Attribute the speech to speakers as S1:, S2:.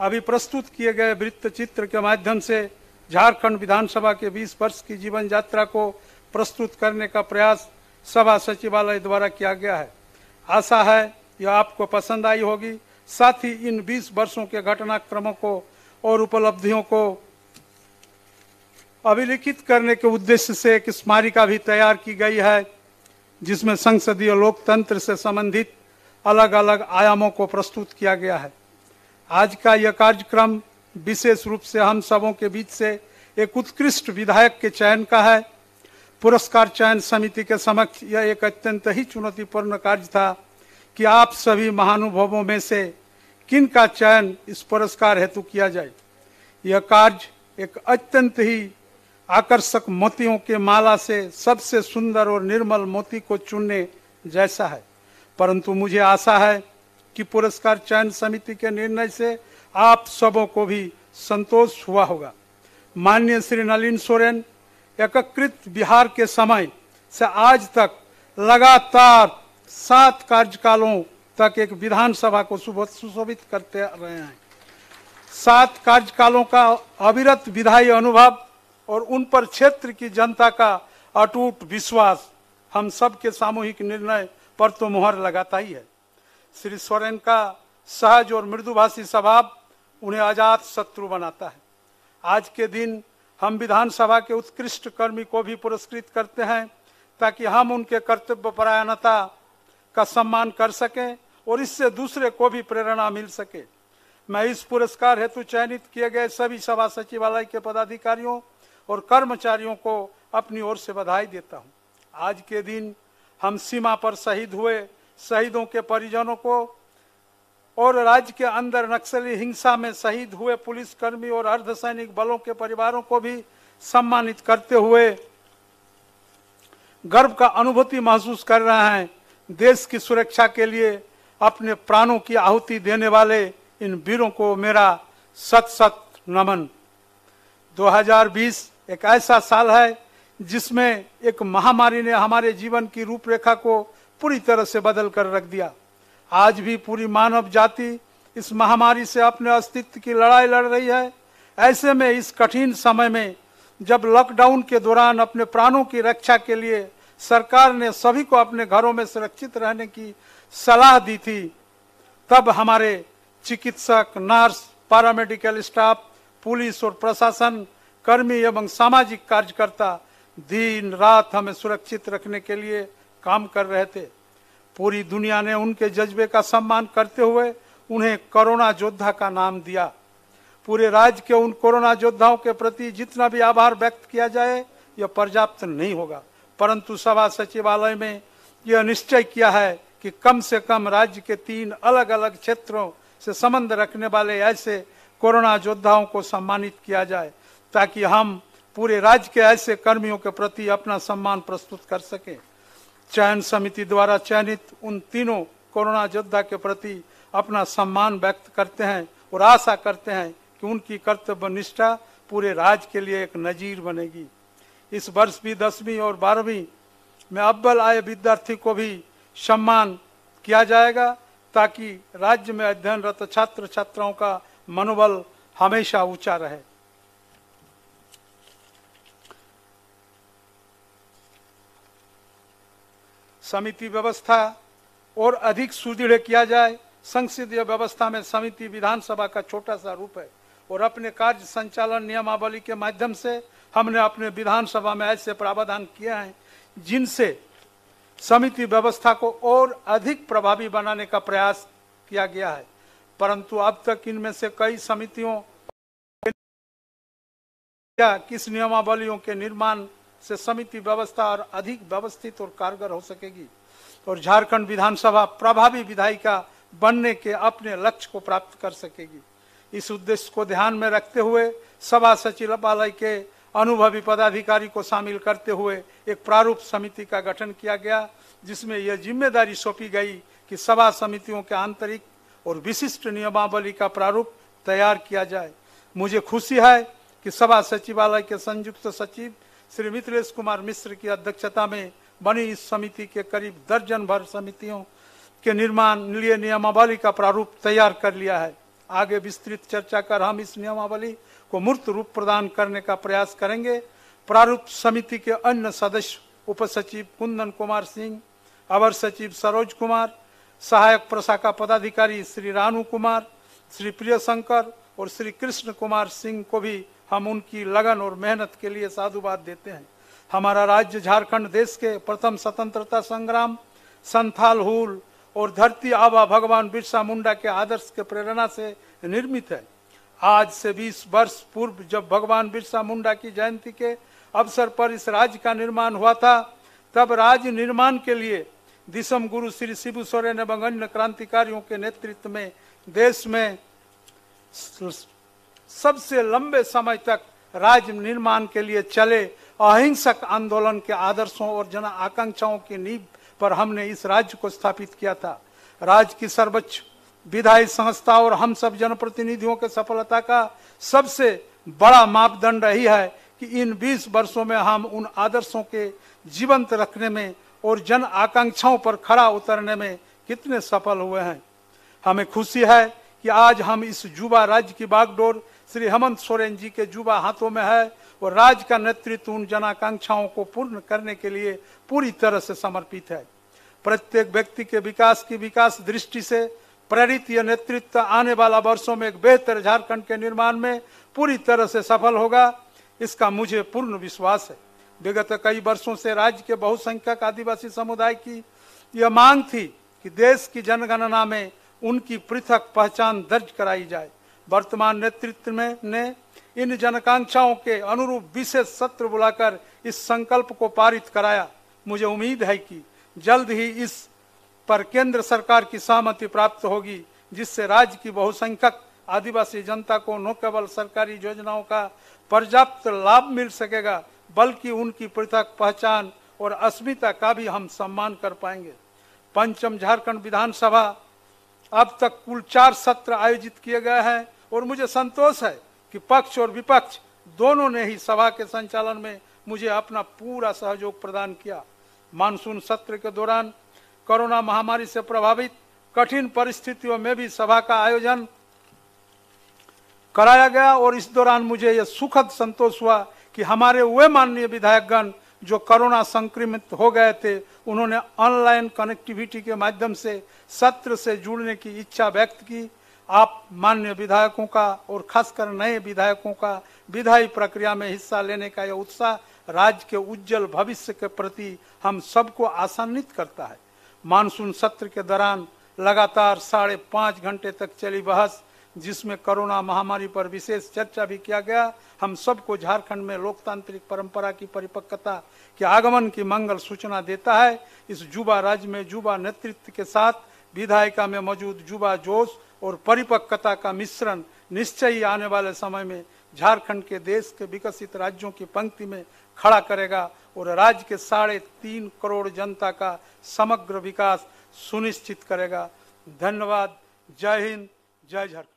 S1: अभी प्रस्तुत किए गए वृत्त चित्र के माध्यम से झारखंड विधानसभा के 20 वर्ष की जीवन यात्रा को प्रस्तुत करने का प्रयास सभा सचिवालय द्वारा किया गया है आशा है यह आपको पसंद आई होगी साथ ही इन 20 वर्षों के घटनाक्रमों को और उपलब्धियों को अभिलिखित करने के उद्देश्य से एक स्मारिका भी तैयार की गई है जिसमें संसदीय लोकतंत्र से संबंधित अलग अलग आयामों को प्रस्तुत किया गया है आज का यह कार्यक्रम विशेष रूप से हम सबों के बीच से एक उत्कृष्ट विधायक के चयन का है पुरस्कार चयन समिति के समक्ष यह एक अत्यंत ही चुनौतीपूर्ण कार्य था कि आप सभी महानुभवों में से किन का चयन इस पुरस्कार हेतु किया जाए यह कार्य एक अत्यंत ही आकर्षक मोतियों के माला से सबसे सुंदर और निर्मल मोती को चुनने जैसा है परंतु मुझे आशा है कि पुरस्कार चयन समिति के निर्णय से आप सबों को भी संतोष हुआ होगा माननीय श्री नलिन सोरेन एकत्रित बिहार के समय से आज तक लगातार सात कार्यकालों तक एक विधानसभा को सुशोभित करते रहे हैं सात कार्यकालों का अविरत विधायी अनुभव और उन पर क्षेत्र की जनता का अटूट विश्वास हम सबके सामूहिक निर्णय पर तो मुहर लगाता ही है श्री सोरेन का सहज और मृदुभाषी स्वभाव उन्हें आजाद शत्रु बनाता है आज के दिन हम विधानसभा के उत्कृष्ट कर्मी को भी पुरस्कृत करते हैं ताकि हम उनके कर्तव्य परायणता का सम्मान कर सकें और इससे दूसरे को भी प्रेरणा मिल सके मैं इस पुरस्कार हेतु चयनित किए गए सभी सभा सचिवालय के पदाधिकारियों और कर्मचारियों को अपनी ओर से बधाई देता हूं। आज के दिन हम सीमा पर शहीद हुए शहीदों के परिजनों को और राज्य के अंदर नक्सली हिंसा में शहीद हुए पुलिसकर्मी और अर्धसैनिक बलों के परिवारों को भी सम्मानित करते हुए गर्व का अनुभूति महसूस कर रहे हैं देश की सुरक्षा के लिए अपने प्राणों की आहुति देने वाले इन वीरों को मेरा सत सत नमन 2020 एक ऐसा साल है जिसमें एक महामारी ने हमारे जीवन की रूपरेखा को पूरी तरह से बदल कर रख दिया आज भी पूरी मानव जाति इस महामारी से अपने अस्तित्व की लड़ाई लड़ रही है ऐसे में इस कठिन समय में जब लॉकडाउन के दौरान अपने प्राणों की रक्षा के लिए सरकार ने सभी को अपने घरों में सुरक्षित रहने की सलाह दी थी तब हमारे चिकित्सक नर्स पैरामेडिकल स्टाफ पुलिस और प्रशासन कर्मी एवं सामाजिक कार्यकर्ता दिन रात हमें सुरक्षित रखने के लिए काम कर रहे थे पूरी दुनिया ने उनके जज्बे का सम्मान करते हुए उन्हें कोरोना योद्धा का नाम दिया पूरे राज्य के उन कोरोना योद्धाओं के प्रति जितना भी आभार व्यक्त किया जाए यह पर्याप्त नहीं होगा परंतु सभा सचिवालय में यह निश्चय किया है कि कम से कम राज्य के तीन अलग अलग क्षेत्रों से संबंध रखने वाले ऐसे कोरोना योद्धाओं को सम्मानित किया जाए ताकि हम पूरे राज्य के ऐसे कर्मियों के प्रति अपना सम्मान प्रस्तुत कर सकें चयन समिति द्वारा चयनित उन तीनों कोरोना योद्धा के प्रति अपना सम्मान व्यक्त करते हैं और आशा करते हैं कि उनकी कर्तव्य निष्ठा पूरे राज्य के लिए एक नज़ीर बनेगी इस वर्ष भी दसवीं और बारहवीं में अव्वल आए विद्यार्थी को भी सम्मान किया जाएगा ताकि राज्य में अध्ययनरत छात्र छात्राओं का मनोबल हमेशा ऊंचा रहे समिति व्यवस्था और अधिक सुदृढ़ किया जाए संसदीय व्यवस्था में समिति विधानसभा का छोटा सा रूप है और अपने कार्य संचालन नियमावली के माध्यम से हमने अपने विधानसभा में ऐसे प्रावधान किए हैं जिनसे समिति व्यवस्था को और अधिक प्रभावी बनाने का प्रयास किया गया है परंतु अब तक इनमें से कई समितियों या किस नियमावलियों के निर्माण से समिति व्यवस्था और अधिक व्यवस्थित और कारगर हो सकेगी और झारखंड विधानसभा प्रभावी विधायिका बनने के अपने लक्ष्य को प्राप्त कर सकेगी इस उद्देश्य को ध्यान में रखते हुए सभा सचिवालय के अनुभवी पदाधिकारी को शामिल करते हुए एक प्रारूप समिति का गठन किया गया जिसमें यह जिम्मेदारी सौंपी गई कि सभा समितियों के आंतरिक और विशिष्ट नियमावली का प्रारूप तैयार किया जाए मुझे खुशी है कि सभा सचिवालय के संयुक्त सचिव श्री मिथिलेश कुमार मिश्र की अध्यक्षता में बनी इस समिति के करीब दर्जन भर समितियों के निर्माण लिए नियमावली का प्रारूप तैयार कर लिया है आगे विस्तृत चर्चा कर हम इस नियमावली को मूर्त रूप प्रदान करने का प्रयास करेंगे प्रारूप समिति के अन्य सदस्य उप सचिव कुंदन कुमार सिंह अवर सचिव सरोज कुमार सहायक प्रशाखा पदाधिकारी श्री रानू कुमार श्री प्रियशंकर और श्री कृष्ण कुमार सिंह को भी हम उनकी लगन और मेहनत के लिए साधुवाद देते हैं हमारा राज्य झारखंड देश के प्रथम स्वतंत्रता संग्राम संथाल हुल और धरती आबा भगवान बिरसा मुंडा के आदर्श के प्रेरणा से निर्मित है आज से 20 वर्ष पूर्व जब भगवान बिरसा मुंडा की जयंती के अवसर पर इस राज्य का निर्माण हुआ था तब राज्य निर्माण के लिए दिसम गुरु श्री शिबू सोरेन एवं अन्य क्रांतिकारियों के नेतृत्व में देश में सबसे लंबे समय तक राज्य निर्माण के लिए चले अहिंसक आंदोलन के आदर्शों और जन आकांक्षाओं की नींव पर हमने इस राज्य को स्थापित किया था राज्य की सर्वोच्च विधायी संस्था और हम सब जनप्रतिनिधियों के सफलता का सबसे बड़ा मापदंड रही है कि इन 20 वर्षों में हम उन आदर्शों के जीवंत रखने में और जन आकांक्षाओं पर खड़ा उतरने में कितने सफल हुए हैं हमें खुशी है कि आज हम इस युवा राज्य की बागडोर श्री हेमंत सोरेन जी के जुबा हाथों में है और राज्य का नेतृत्व उन जनाकांक्षाओं को पूर्ण करने के लिए पूरी तरह से समर्पित है प्रत्येक व्यक्ति के विकास की विकास दृष्टि से प्रेरित यह नेतृत्व आने वाला वर्षों में एक बेहतर झारखंड के निर्माण में पूरी तरह से सफल होगा इसका मुझे पूर्ण विश्वास है विगत कई वर्षों से राज्य के बहुसंख्यक आदिवासी समुदाय की यह मांग थी कि देश की जनगणना में उनकी पृथक पहचान दर्ज कराई जाए वर्तमान नेतृत्व में ने इन जनकांक्षाओं के अनुरूप विशेष सत्र बुलाकर इस संकल्प को पारित कराया मुझे उम्मीद है कि जल्द ही इस पर केंद्र सरकार की सहमति प्राप्त होगी जिससे राज्य की बहुसंख्यक आदिवासी जनता को न केवल सरकारी योजनाओं का पर्याप्त लाभ मिल सकेगा बल्कि उनकी पृथक पहचान और अस्मिता का भी हम सम्मान कर पाएंगे पंचम झारखंड विधानसभा अब तक कुल चार सत्र आयोजित किए गए हैं और मुझे संतोष है कि पक्ष और विपक्ष दोनों ने ही सभा के संचालन में मुझे अपना पूरा सहयोग प्रदान किया मानसून सत्र के दौरान कोरोना महामारी से प्रभावित कठिन परिस्थितियों में भी सभा का आयोजन कराया गया और इस दौरान मुझे यह सुखद संतोष हुआ कि हमारे वे माननीय विधायकगण जो कोरोना संक्रमित हो गए थे उन्होंने ऑनलाइन कनेक्टिविटी के माध्यम से सत्र से जुड़ने की इच्छा व्यक्त की आप मान्य विधायकों का और खासकर नए विधायकों का विधायी प्रक्रिया में हिस्सा लेने का यह उत्साह राज्य के उज्जवल भविष्य के प्रति हम सबको आसान्वित करता है मानसून सत्र के दौरान लगातार साढ़े पाँच घंटे तक चली बहस जिसमें कोरोना महामारी पर विशेष चर्चा भी किया गया हम सबको झारखंड में लोकतांत्रिक परंपरा की परिपक्वता के आगमन की मंगल सूचना देता है इस युवा राज्य में युवा नेतृत्व के साथ विधायिका में मौजूद युवा जोश और परिपक्वता का मिश्रण निश्चय ही आने वाले समय में झारखंड के देश के विकसित राज्यों की पंक्ति में खड़ा करेगा और राज्य के साढ़े तीन करोड़ जनता का समग्र विकास सुनिश्चित करेगा धन्यवाद जय हिंद जय झारखंड